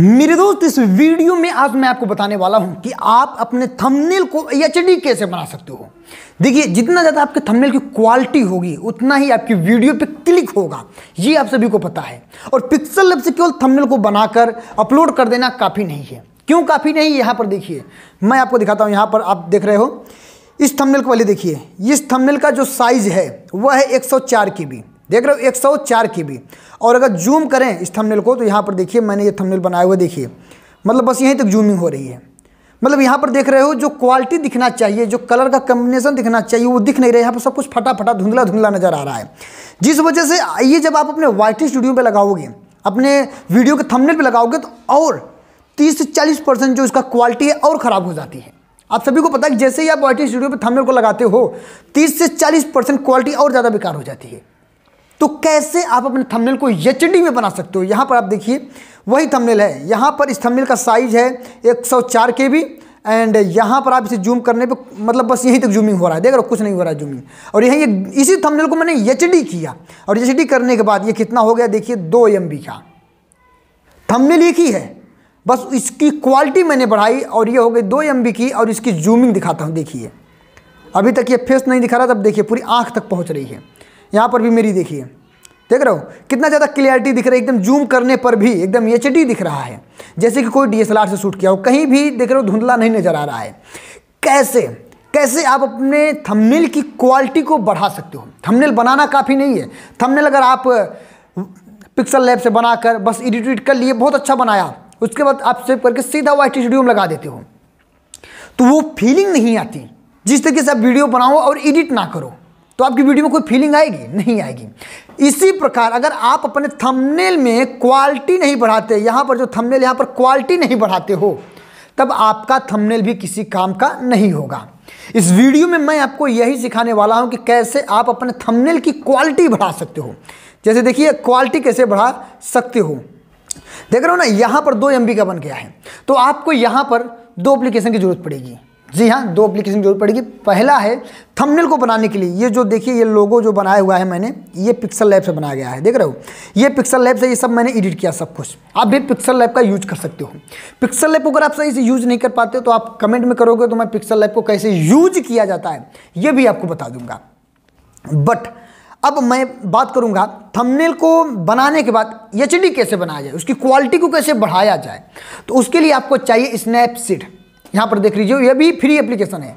मेरे दोस्त इस वीडियो में आज मैं आपको बताने वाला हूं कि आप अपने थंबनेल को एच कैसे बना सकते हो देखिए जितना ज़्यादा आपके थंबनेल की क्वालिटी होगी उतना ही आपकी वीडियो पे क्लिक होगा ये आप सभी को पता है और पिक्सल लैब से केवल थंबनेल को बनाकर अपलोड कर देना काफ़ी नहीं है क्यों काफ़ी नहीं यहाँ पर देखिए मैं आपको दिखाता हूँ यहाँ पर आप देख रहे हो इस थमनेल को वाले देखिए इस थमनेल का जो साइज़ है वह है एक सौ चार के बी देख रहे हो एक सौ चार के बी और अगर जूम करें इस थंबनेल को तो यहाँ पर देखिए मैंने ये थंबनेल बनाया हुआ देखिए मतलब बस यहीं तक जूमिंग हो रही है मतलब यहाँ पर देख रहे हो जो क्वालिटी दिखना चाहिए जो कलर का कम्बिनेशन दिखना चाहिए वो दिख नहीं रहा है यहाँ पर सब कुछ फटा फटा धुंधला धुंधला नजर आ रहा है जिस वजह से ये जब आप अपने वाइट स्टूडियो पर लगाओगे अपने वीडियो के थंबनेल पर लगाओगे तो और तीस से चालीस परसेंट जो इसका क्वालिटी है और ख़राब हो जाती है आप सभी को पता है कि जैसे ही आप वाइट स्टूडियो पर थंबनेल को लगाते हो तीस से चालीस परसेंट क्वालिटी और ज़्यादा बेकार हो जाती है तो कैसे आप अपने थंबनेल को एच में बना सकते हो यहाँ पर आप देखिए वही थंबनेल है यहाँ पर इस थंबनेल का साइज है एक सौ चार के बी एंड यहाँ पर आप इसे जूम करने पे मतलब बस यहीं तक जूमिंग हो रहा है देख रहे हो कुछ नहीं हो रहा है जूमिंग और यहीं इसी थंबनेल को मैंने एच किया और एच करने के बाद ये कितना हो गया देखिए दो एम का थंबनेल एक ही है बस इसकी क्वालिटी मैंने बढ़ाई और ये हो गई दो एम की और इसकी जूमिंग दिखाता हूँ देखिए अभी तक ये फेस नहीं दिखा रहा था अब देखिए पूरी आँख तक पहुँच रही है यहाँ पर भी मेरी देखिए देख रहे हो कितना ज़्यादा क्लियरिटी दिख रहा है एकदम जूम करने पर भी एकदम एच दिख रहा है जैसे कि कोई डी से शूट किया हो कहीं भी देख रहे हो धुंधला नहीं नज़र आ रहा है कैसे कैसे आप अपने थंबनेल की क्वालिटी को बढ़ा सकते हो थंबनेल बनाना काफ़ी नहीं है थंबनेल अगर आप पिक्सल लैब से बनाकर बस एडिट कर लिए बहुत अच्छा बनाया उसके बाद आप सेव करके सीधा वाइट टी स्टूडियो में लगा देते हो तो वो फीलिंग नहीं आती जिस तरीके से आप वीडियो बनाओ और एडिट ना करो तो आपकी वीडियो में कोई फीलिंग आएगी नहीं आएगी इसी प्रकार अगर आप अपने थंबनेल में क्वालिटी नहीं बढ़ाते यहाँ पर जो थंबनेल यहाँ पर क्वालिटी नहीं बढ़ाते हो तब आपका थंबनेल भी किसी काम का नहीं होगा इस वीडियो में मैं आपको यही सिखाने वाला हूँ कि कैसे आप अपने थंबनेल की क्वालिटी बढ़ा सकते हो जैसे देखिए क्वालिटी कैसे बढ़ा सकते हो देख रहे हो ना यहाँ पर दो एम का बन गया है तो आपको यहाँ पर दो अप्लीकेशन की ज़रूरत पड़ेगी जी हाँ दो एप्लीकेशन की जरूरत पड़ेगी पहला है थंबनेल को बनाने के लिए ये जो देखिए ये लोगो जो बनाया हुआ है मैंने ये पिक्सल लैब से बनाया गया है देख रहे हो ये पिक्सल लैब से ये सब मैंने एडिट किया सब कुछ आप भी पिक्सल लैब का यूज कर सकते हो पिक्सल लैब अगर आप सही से यूज नहीं कर पाते तो आप कमेंट में करोगे तो मैं पिक्सल लैब को कैसे यूज किया जाता है ये भी आपको बता दूंगा बट अब मैं बात करूंगा थंबनेल को बनाने के बाद एच कैसे बनाया जाए उसकी क्वालिटी को कैसे बढ़ाया जाए तो उसके लिए आपको चाहिए स्नैपसीड यहाँ पर देख लीजिए यह भी फ्री एप्लीकेशन है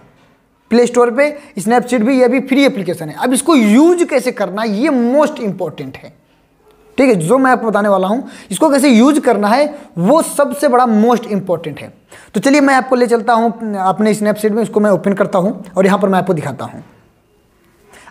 प्ले स्टोर पे स्नैपचीट भी यह भी फ्री एप्लीकेशन है अब इसको यूज कैसे करना ये मोस्ट इंपॉर्टेंट है ठीक है जो मैं आपको बताने वाला हूँ इसको कैसे यूज करना है वो सबसे बड़ा मोस्ट इंपॉर्टेंट है तो चलिए मैं आपको ले चलता हूँ अपने स्नैपचीट में इसको मैं ओपन करता हूँ और यहाँ पर मैं आपको दिखाता हूँ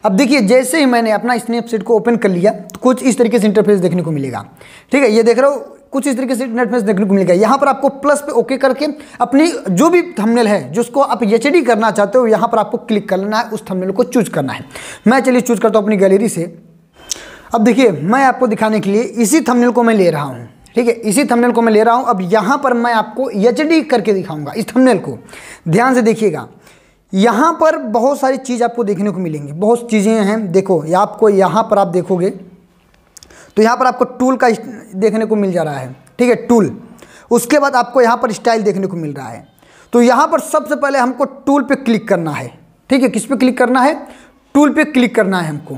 अब देखिए जैसे ही मैंने अपना स्नैपसीड को ओपन कर लिया तो कुछ इस तरीके से इंटरफेस देखने को मिलेगा ठीक है ये देख रहे हो कुछ इस तरीके से इंटरनेट में देखने को मिलेगा यहाँ पर आपको प्लस पे ओके करके अपनी जो भी थंबनेल है जिसको आप एच करना चाहते हो यहाँ पर आपको क्लिक करना है उस थंबनेल को चूज करना है मैं चलिए चूज करता हूँ अपनी गैलरी से अब देखिए मैं आपको दिखाने के लिए इसी थंबनेल को मैं ले रहा हूँ ठीक है इसी थंबनेल को मैं ले रहा हूँ अब यहाँ पर मैं आपको एच करके दिखाऊंगा इस थंबनेल को ध्यान से देखिएगा यहाँ पर बहुत सारी चीज़ आपको देखने को मिलेंगी बहुत चीज़ें हैं देखो आपको यहाँ पर आप देखोगे तो यहाँ पर आपको टूल का देखने को मिल जा रहा है ठीक है टूल उसके बाद आपको यहाँ पर स्टाइल देखने को मिल रहा है तो यहाँ पर सबसे पहले हमको टूल पे क्लिक करना है ठीक है किस पे क्लिक करना है टूल पे क्लिक करना है हमको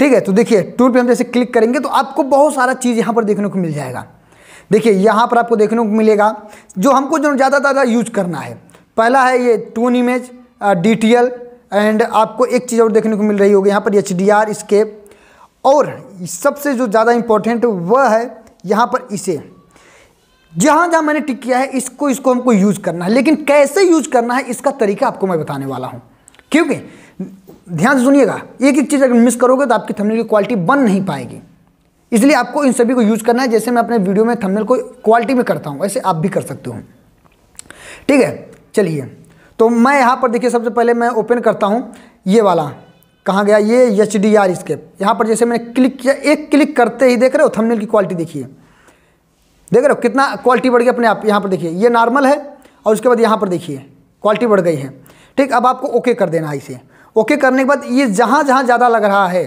ठीक है तो देखिए टूल पे हम जैसे क्लिक करेंगे तो आपको बहुत सारा चीज़ यहाँ पर देखने को मिल जाएगा देखिए यहाँ पर आपको देखने को मिलेगा जो हमको जो ज़्यादा ज़्यादा यूज करना है पहला है ये टून इमेज डी एंड आपको एक चीज़ और देखने को मिल रही होगी यहाँ पर एच डी आर स्केप और सबसे जो ज़्यादा इम्पोर्टेंट वह है यहाँ पर इसे जहाँ जहाँ मैंने टिक किया है इसको इसको हमको यूज़ करना है लेकिन कैसे यूज़ करना है इसका तरीका आपको मैं बताने वाला हूँ क्योंकि ध्यान से सुनिएगा एक एक चीज़ अगर मिस करोगे तो आपकी थंबनेल की क्वालिटी बन नहीं पाएगी इसलिए आपको इन सभी को यूज़ करना है जैसे मैं अपने वीडियो में थंबनेल को क्वालिटी में करता हूँ ऐसे आप भी कर सकते हो ठीक है चलिए तो मैं यहाँ पर देखिए सबसे पहले मैं ओपन करता हूँ ये वाला कहाँ गया ये एच डी आर स्केप यहाँ पर जैसे मैंने क्लिक किया एक क्लिक करते ही देख रहे हो थंबनेल की क्वालिटी देखिए देख रहे हो कितना क्वालिटी बढ़ गई अपने आप यहाँ पर देखिए ये नॉर्मल है और उसके बाद यहाँ पर देखिए क्वालिटी बढ़ गई है ठीक अब आपको ओके कर देना है इसे ओके करने के बाद ये जहाँ जहाँ ज़्यादा लग रहा है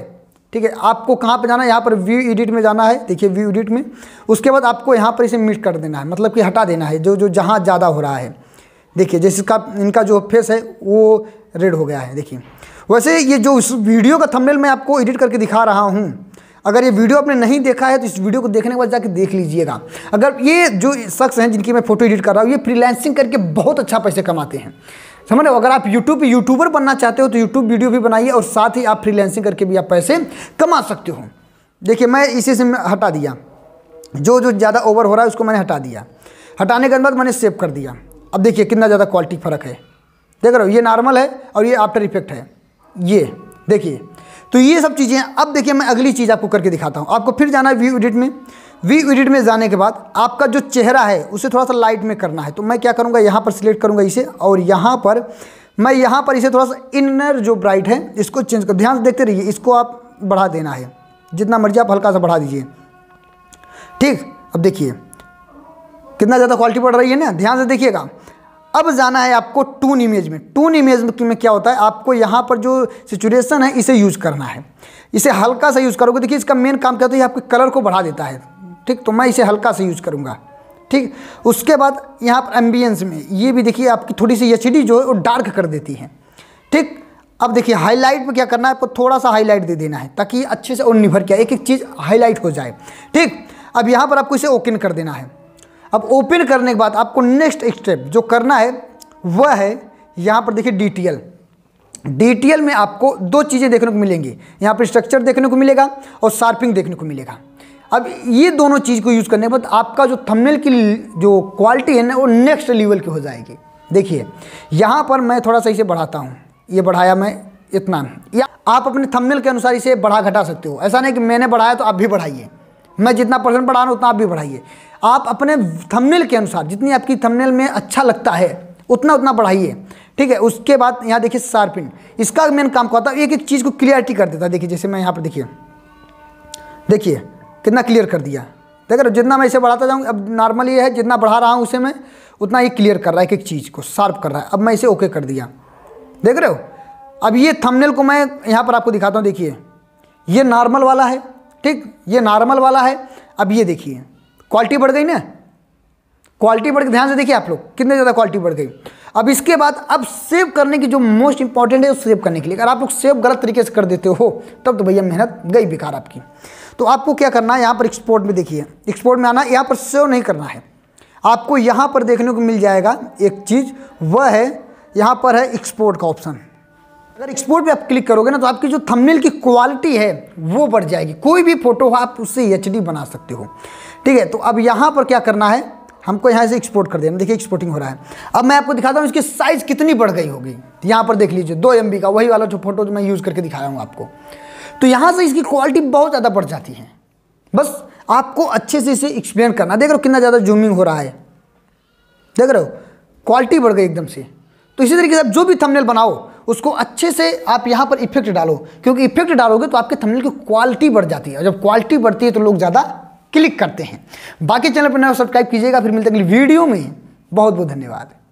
ठीक है आपको कहाँ पर जाना है यहाँ पर व्यू एडिट में जाना है देखिए व्यू एडिट में उसके बाद आपको यहाँ पर इसे मिट कर देना है मतलब कि हटा देना है जो जो जहाँ ज़्यादा हो रहा है देखिए जैसे इसका इनका जो फेस है वो रेड हो गया है देखिए वैसे ये जो इस वीडियो का थंबनेल मैं आपको एडिट करके दिखा रहा हूँ अगर ये वीडियो आपने नहीं देखा है तो इस वीडियो को देखने के बाद जाके देख लीजिएगा अगर ये जो शख्स हैं जिनकी मैं फोटो एडिट कर रहा हूँ ये फ्रीलैंसिंग करके बहुत अच्छा पैसे कमाते हैं समझ रहे हो अगर आप यूट्यूब पे यूट्यूबर बनना चाहते हो तो यूट्यूब वीडियो भी बनाइए और साथ ही आप फ्रीलैंसिंग करके भी आप पैसे कमा सकते हो देखिए मैं इसी से हटा दिया जो जो ज़्यादा ओवर हो रहा है उसको मैंने हटा दिया हटाने के बाद मैंने सेव कर दिया अब देखिए कितना ज़्यादा क्वालिटी फ़र्क है देख रहे हो ये नॉर्मल है और ये आफ्टर इफेक्ट है ये देखिए तो ये सब चीज़ें अब देखिए मैं अगली चीज़ आपको करके दिखाता हूँ आपको फिर जाना है व्यू एडिट में व्यू एडिट में जाने के बाद आपका जो चेहरा है उसे थोड़ा सा लाइट में करना है तो मैं क्या करूँगा यहाँ पर सिलेक्ट करूँगा इसे और यहाँ पर मैं यहाँ पर इसे थोड़ा सा इनर जो ब्राइट है इसको चेंज कर ध्यान से देखते रहिए इसको आप बढ़ा देना है जितना मर्जी आप हल्का सा बढ़ा दीजिए ठीक अब देखिए कितना ज़्यादा क्वालिटी बढ़ रही है ना ध्यान से देखिएगा अब जाना है आपको टून इमेज में टून इमेज में क्या होता है आपको यहाँ पर जो सिचुएशन है इसे यूज करना है इसे हल्का सा यूज़ करोगे देखिए इसका मेन काम क्या होता है आपके कलर को बढ़ा देता है ठीक तो मैं इसे हल्का सा यूज़ करूँगा ठीक उसके बाद यहाँ पर एम्बियंस में ये भी देखिए आपकी थोड़ी सी एच जो है वो डार्क कर देती है ठीक अब देखिए हाईलाइट में क्या करना है आपको थोड़ा सा हाईलाइट दे देना है ताकि अच्छे से और निभर के एक एक चीज़ हाईलाइट हो जाए ठीक अब यहाँ पर आपको इसे ओकिन कर देना है अब ओपन करने के बाद आपको नेक्स्ट स्टेप जो करना है वह है यहाँ पर देखिए डी टी एल डी में आपको दो चीज़ें देखने को मिलेंगी यहाँ पर स्ट्रक्चर देखने को मिलेगा और शार्पिंग देखने को मिलेगा अब ये दोनों चीज़ को यूज़ करने के बाद आपका जो थंबनेल की जो क्वालिटी है ना वो नेक्स्ट लेवल की हो जाएगी देखिए यहाँ पर मैं थोड़ा सा इसे बढ़ाता हूँ ये बढ़ाया मैं इतना या आप अपने थंबनेल के अनुसार इसे बढ़ा घटा सकते हो ऐसा नहीं कि मैंने बढ़ाया तो आप भी बढ़ाइए मैं जितना परसेंट पढ़ा रहा हूँ उतना आप भी बढ़ाइए आप अपने थंबनेल के अनुसार जितनी आपकी थंबनेल में अच्छा लगता है उतना उतना बढ़ाइए ठीक है उसके बाद यहाँ देखिए शार्पिन इसका मेन काम होता है एक एक चीज़ को क्लियरिटी कर देता है देखिए जैसे मैं यहाँ पर देखिए देखिए कितना क्लियर कर दिया देख रहे जितना मैं इसे बढ़ाता जाऊँ अब नॉर्मल ये है जितना बढ़ा रहा हूँ उसे मैं उतना ये क्लियर कर रहा है एक एक चीज़ को शार्प कर रहा है अब मैं इसे ओके कर दिया देख रहे हो अब ये थंबनेल को मैं यहाँ पर आपको दिखाता हूँ देखिए ये नॉर्मल वाला है ठीक ये नॉर्मल वाला है अब ये देखिए क्वालिटी बढ़ गई ना क्वालिटी बढ़ गई ध्यान से देखिए आप लोग कितने ज़्यादा क्वालिटी बढ़ गई अब इसके बाद अब सेव करने की जो मोस्ट इंपॉर्टेंट है वो सेव करने के लिए अगर आप लोग सेव गलत तरीके से कर देते हो तब तो भैया मेहनत गई बेकार आपकी तो आपको क्या करना है यहाँ पर एक्सपोर्ट में देखिए एक्सपोर्ट में आना यहाँ पर सेव नहीं करना है आपको यहाँ पर देखने को मिल जाएगा एक चीज़ वह है यहाँ पर है एक्सपोर्ट का ऑप्शन अगर एक्सपोर्ट पे आप क्लिक करोगे ना तो आपकी जो थंबनेल की क्वालिटी है वो बढ़ जाएगी कोई भी फ़ोटो हो आप उससे एच बना सकते हो ठीक है तो अब यहाँ पर क्या करना है हमको यहाँ से एक्सपोर्ट कर देना देखिए एक्सपोर्टिंग हो रहा है अब मैं आपको दिखाता हूँ इसकी साइज़ कितनी बढ़ गई होगी यहाँ पर देख लीजिए दो एम का वही वाला जो फोटो जो मैं यूज़ करके दिखाया हूँ आपको तो यहाँ से इसकी क्वालिटी बहुत ज़्यादा बढ़ जाती है बस आपको अच्छे से इसे एक्सप्लेन करना देख रहे हो कितना ज़्यादा जूमिंग हो रहा है देख रहे हो क्वालिटी बढ़ गई एकदम से तो इसी तरीके से आप जो भी थंबनेल बनाओ उसको अच्छे से आप यहाँ पर इफेक्ट डालो क्योंकि इफेक्ट डालोगे तो आपके थंबनेल की क्वालिटी बढ़ जाती है और जब क्वालिटी बढ़ती है तो लोग ज़्यादा क्लिक करते हैं बाकी चैनल पर नया सब्सक्राइब कीजिएगा फिर मिलते अगली वीडियो में बहुत बहुत धन्यवाद